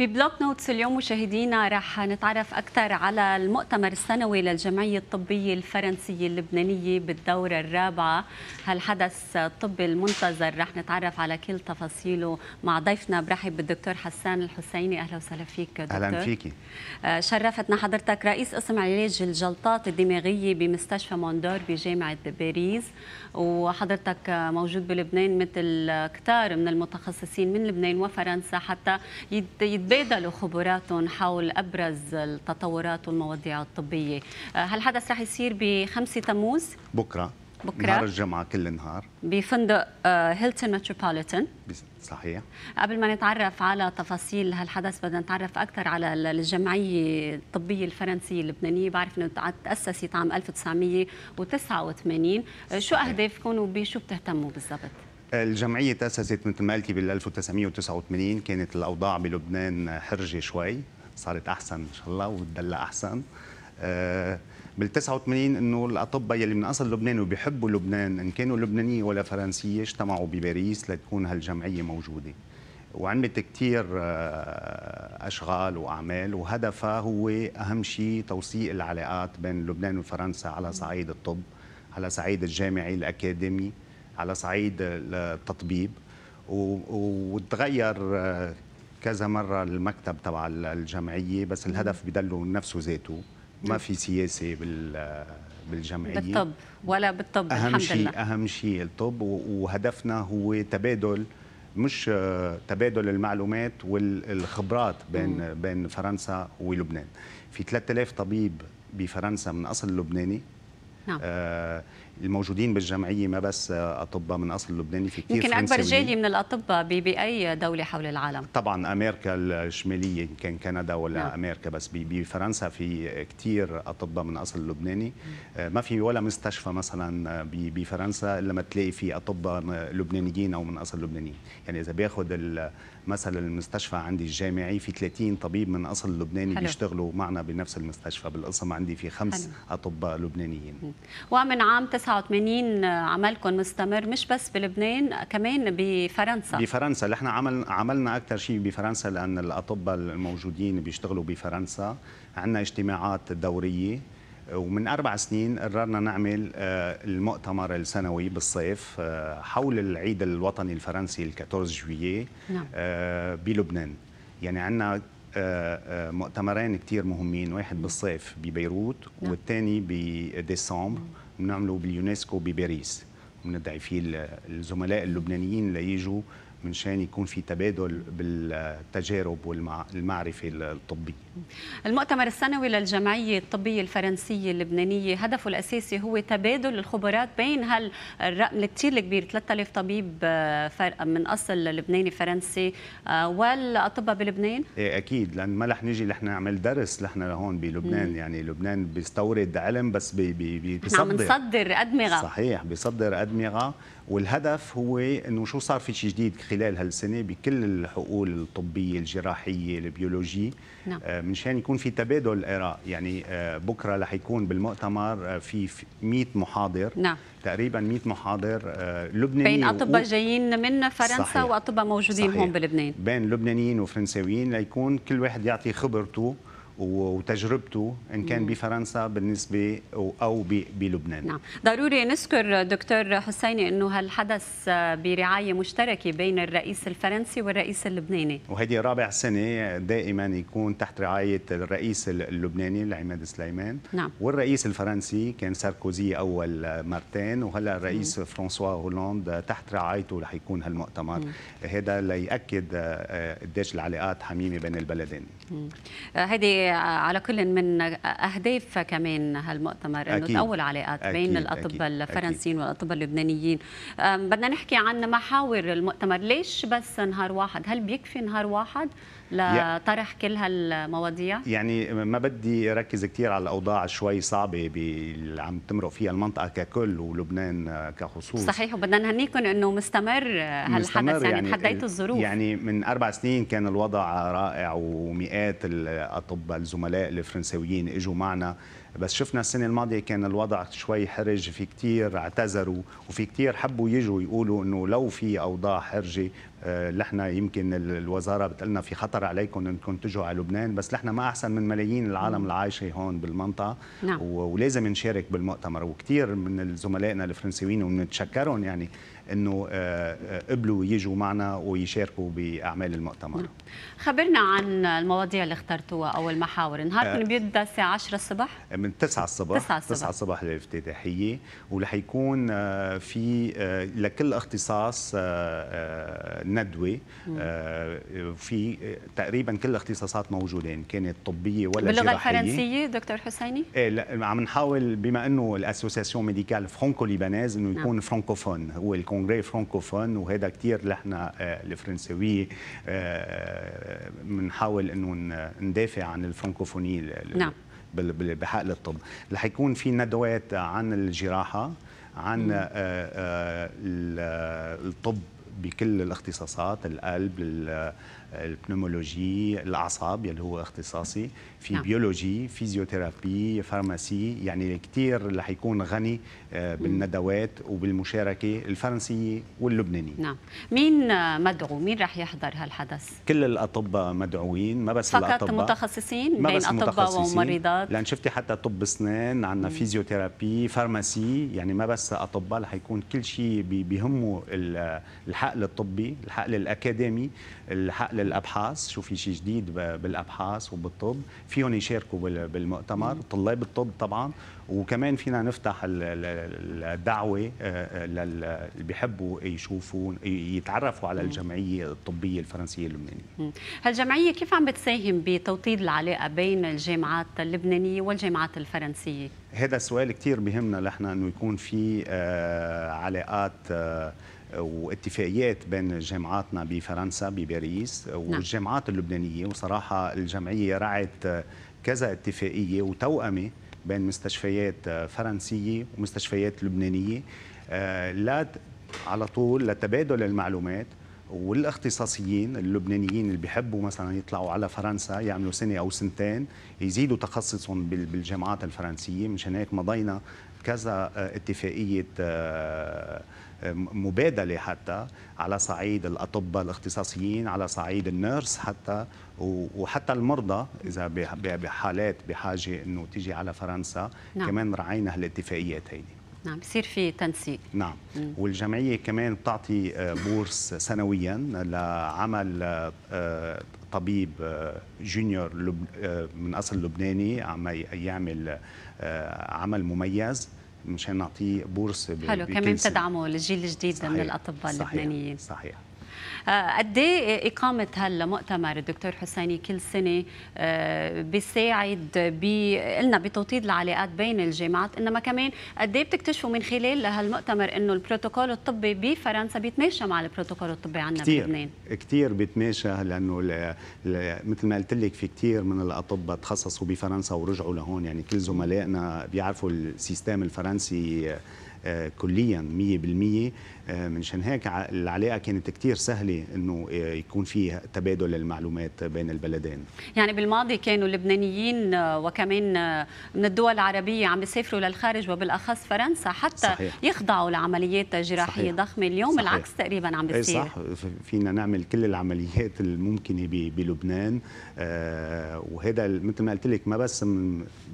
ببلوك نوتس اليوم مشاهدينا رح نتعرف أكثر على المؤتمر السنوي للجمعية الطبية الفرنسية اللبنانية بالدورة الرابعة هالحدث الطبي المنتظر رح نتعرف على كل تفاصيله مع ضيفنا برحب بالدكتور حسان الحسيني أهلا وسهلا فيك دكتور أهلا فيكي آه، شرفتنا حضرتك رئيس قسم علاج الجلطات الدماغية بمستشفى موندور بجامعة باريس وحضرتك موجود بلبنان مثل كتار من المتخصصين من لبنان وفرنسا حتى يد تبادلوا خبراتهم حول أبرز التطورات والمواضيع الطبية آه، هالحدث رح يصير ب 5 تموز بكرة بكره نهار الجمعه كل النهار بفندق آه، هيلتون متروبوليتان صحيح قبل ما نتعرف على تفاصيل هالحدث بدنا نتعرف اكثر على الجمعيه الطبيه الفرنسيه اللبنانيه بعرف انه تاسست عام 1989 آه، شو اهدافكم وبشو بتهتموا بالضبط الجمعية تأسست مثل ما قلتي بال 1989 كانت الأوضاع بلبنان حرجة شوي صارت أحسن إن شاء الله وتدلى أحسن آه، بال 89 انه الاطباء يلي من اصل لبنان وبيحبوا لبنان ان كانوا لبنانيه ولا فرنسيه اجتمعوا بباريس لتكون هالجمعيه موجوده وعملت كثير آه، اشغال واعمال وهدفها هو اهم شيء توثيق العلاقات بين لبنان وفرنسا على صعيد الطب على صعيد الجامعي الاكاديمي على صعيد التطبيب وتغير كذا مره المكتب تبع الجمعيه بس الهدف بدله نفسه ذاته ما نعم. في سياسه بال بالجمعيه بالطب ولا بالطب اهم شيء اهم شيء الطب وهدفنا هو تبادل مش تبادل المعلومات والخبرات بين بين فرنسا ولبنان في 3000 طبيب بفرنسا من اصل لبناني نعم. آه، الموجودين بالجمعيه ما بس اطباء من اصل لبناني في كثير يمكن اكبر جاليه من الاطباء باي دوله حول العالم طبعا امريكا الشماليه كان كندا ولا نعم. امريكا بس بفرنسا في كثير اطباء من اصل لبناني آه، ما في ولا مستشفى مثلا بفرنسا الا ما تلاقي في اطباء لبنانيين او من اصل لبناني يعني اذا باخذ مثلا المستشفى عندي الجامعي في 30 طبيب من اصل لبناني حلو. بيشتغلوا معنا بنفس المستشفى بالقسم عندي في خمس حلو. اطباء لبنانيين ومن عام 89 آه، عملكم مستمر مش بس بلبنان كمان بفرنسا بفرنسا نحن عمل عملنا اكثر شيء بفرنسا لان الاطباء الموجودين بيشتغلوا بفرنسا عندنا اجتماعات دوريه ومن أربع سنين قررنا نعمل آه، المؤتمر السنوي بالصيف آه، حول العيد الوطني الفرنسي ال 14 نعم. بلبنان يعني عندنا مؤتمرين كتير مهمين واحد بالصيف ببيروت نعم. والثاني بديسمبر بنعمله باليونسكو بباريس بندعي فيه الزملاء اللبنانيين ليجوا منشان يكون في تبادل بالتجارب والمعرفه الطبيه المؤتمر السنوي للجمعية الطبية الفرنسية اللبنانية هدفه الأساسي هو تبادل الخبرات بين هالرقم الكتير الكبير 3000 طبيب آه، من أصل لبناني فرنسي آه، والأطباء بلبنان إيه أكيد لأن ما رح نجي لحنا نعمل درس نحن لهون بلبنان يعني لبنان بيستورد علم بس بي بي بي بيصدر عم نصدر أدمغة صحيح بيصدر أدمغة والهدف هو انه شو صار في شيء جديد خلال هالسنه بكل الحقول الطبيه الجراحيه البيولوجي نعم. آه، مشان يكون في تبادل اراء يعني آه، بكره رح يكون بالمؤتمر آه، في 100 محاضر نعم. تقريبا 100 محاضر آه، لبنانيين بين اطباء و... جايين من فرنسا صحيح. واطباء موجودين صحيح. هون بلبنان بين لبنانيين وفرنساويين ليكون كل واحد يعطي خبرته وتجربته ان كان بفرنسا بالنسبه او بلبنان نعم ضروري نذكر دكتور حسيني انه هالحدث برعايه مشتركه بين الرئيس الفرنسي والرئيس اللبناني وهذه رابع سنه دائما يكون تحت رعايه الرئيس اللبناني العماد سليمان نعم. والرئيس الفرنسي كان ساركوزي اول مرتين وهلا الرئيس مم. فرانسوا هولاند تحت رعايته رح يكون هالمؤتمر هذا ليأكد آه، قديش العلاقات حميمه بين البلدين هذه على كل من اهداف كمان هالمؤتمر انه تقوي العلاقات بين الاطباء الفرنسيين والاطباء اللبنانيين بدنا نحكي عن محاور المؤتمر ليش بس نهار واحد هل بيكفي نهار واحد لطرح كل هالمواضيع؟ يعني ما بدي ركز كثير على الاوضاع شوي صعبه اللي عم تمرق فيها المنطقه ككل ولبنان كخصوص صحيح وبدنا نهنيكم انه مستمر هالحدث يعني, يعني تحديتوا الظروف يعني من اربع سنين كان الوضع رائع ومئات الاطباء الزملاء الفرنساويين اجوا معنا بس شفنا السنه الماضيه كان الوضع شوي حرج في كثير اعتذروا وفي كثير حبوا يجوا يقولوا انه لو في اوضاع حرجه نحن آه، يمكن الوزاره بتقلنا في خطر عليكم انكم تجوا على لبنان بس نحن ما احسن من ملايين العالم العايشه هون بالمنطقه نعم. ولازم نشارك بالمؤتمر وكثير من زملائنا الفرنسيين وبنتشكرهم يعني انه آه، آه، قبلوا يجوا معنا ويشاركوا باعمال المؤتمر. نعم. خبرنا عن المواضيع اللي اخترتوها او المحاور، نهاركم أه بيبدا الساعه 10 الصبح؟ من 9 الصبح 9 الصبح 9 الصبح الافتتاحيه ورح يكون في لكل اختصاص ندوه آه، في آه، تقريبا كل الاختصاصات موجوده ان كانت طبيه ولا باللغه جراحية. الفرنسيه دكتور حسيني؟ ايه عم نحاول بما انه الاسوسياسيون ميديكال فرانكو ليبانيز انه نعم. يكون فرانكوفون هو الكونغري فرانكوفون وهذا كثير لحنا آه، الفرنسويه بنحاول انه ندافع عن الفرانكوفونيه نعم بحقل الطب رح يكون في ندوات عن الجراحه عن الطب بكل الاختصاصات القلب البنومولوجي الاعصاب يلي هو اختصاصي في نعم. بيولوجي فيزيوثيرابي فارماسي يعني كثير رح يكون غني آه، بالندوات وبالمشاركه الفرنسيه واللبنانيه نعم مين آه، مدعو مين رح يحضر هالحدث كل الاطباء مدعوين ما بس فقط الاطباء متخصصين ما بين اطباء وممرضات لان شفتي حتى طب اسنان عندنا فيزيوثيرابي فارماسي يعني ما بس اطباء رح يكون كل شيء بيهمه الحقل الطبي الحقل الاكاديمي الحقل للابحاث شو في شيء جديد بالابحاث وبالطب فيهم يشاركوا بالمؤتمر طلاب الطب طبعا وكمان فينا نفتح الدعوه آه، اللي بيحبوا يشوفوا يتعرفوا على الجمعيه الطبيه الفرنسيه اللبنانيه هالجمعيه كيف عم بتساهم بتوطيد العلاقه بين الجامعات اللبنانيه والجامعات الفرنسيه هذا السؤال كثير بهمنا نحن انه يكون في آه، علاقات آه، واتفاقيات بين جامعاتنا بفرنسا بباريس نعم. والجامعات اللبنانيه وصراحه الجمعيه رعت كذا اتفاقيه وتوأمه بين مستشفيات فرنسيه ومستشفيات لبنانيه آه، لا على طول لتبادل المعلومات والاختصاصيين اللبنانيين اللي بيحبوا مثلا يطلعوا على فرنسا يعملوا سنه او سنتين يزيدوا تخصصهم بالجامعات الفرنسيه مشان هيك مضينا كذا آه، اتفاقيه آه، مبادله حتى على صعيد الاطباء الاختصاصيين على صعيد النيرس حتى وحتى المرضى اذا بحالات بحاجه انه تيجي على فرنسا نعم. كمان راعينا هالاتفاقيات هيدي نعم بصير في تنسيق نعم مم. والجمعيه كمان بتعطي آه، بورس سنويا لعمل آه، طبيب آه، جونيور من اصل لبناني عم يعمل عمل مميز مشان نعطيه بورصه حلو كمان تدعمه للجيل الجديد من الاطباء اللبنانيين صحيح آه، قد ايه اقامه هالمؤتمر الدكتور حسيني كل سنه آه، بيساعد قلنا بتوطيد العلاقات بين الجامعات انما كمان قد ايه بتكتشفوا من خلال هالمؤتمر انه البروتوكول الطبي بفرنسا بيتماشى مع البروتوكول الطبي عندنا بلبنان كثير بيتماشى لانه ل... ل... مثل ما قلت لك في كثير من الاطباء تخصصوا بفرنسا ورجعوا لهون يعني كل زملائنا بيعرفوا السيستم الفرنسي آه، كليا 100% آه، منشان هيك العلاقه كانت كثير سهله انه آه، يكون في تبادل المعلومات بين البلدين يعني بالماضي كانوا اللبنانيين وكمان من الدول العربيه عم يسافروا للخارج وبالاخص فرنسا حتى صحيح. يخضعوا لعمليات جراحيه صحيح. ضخمه اليوم صحيح. العكس تقريبا عم إيه، بيصير صح فينا نعمل كل العمليات الممكنه بلبنان وهذا مثل ما قلت لك ما بس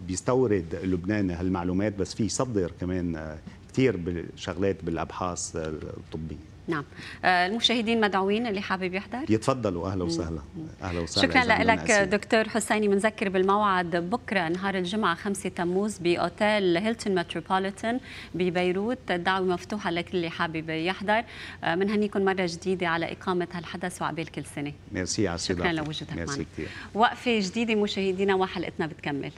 بيستورد لبنان هالمعلومات بس في يصدر كمان كثير بالشغلات بالابحاث الطبيه نعم آه، المشاهدين مدعوين اللي حابب يحضر يتفضلوا اهلا وسهلا اهلا وسهلا شكرا لك دكتور حسيني منذكر بالموعد بكره نهار الجمعه 5 تموز باوتيل هيلتون متروبوليتان ببيروت الدعوه مفتوحه لكل اللي حابب يحضر آه، منهنيكم مره جديده على اقامه هالحدث وعبال كل سنه ميرسي على شكرا لوجودك معنا وقفه جديده مشاهدينا وحلقتنا بتكمل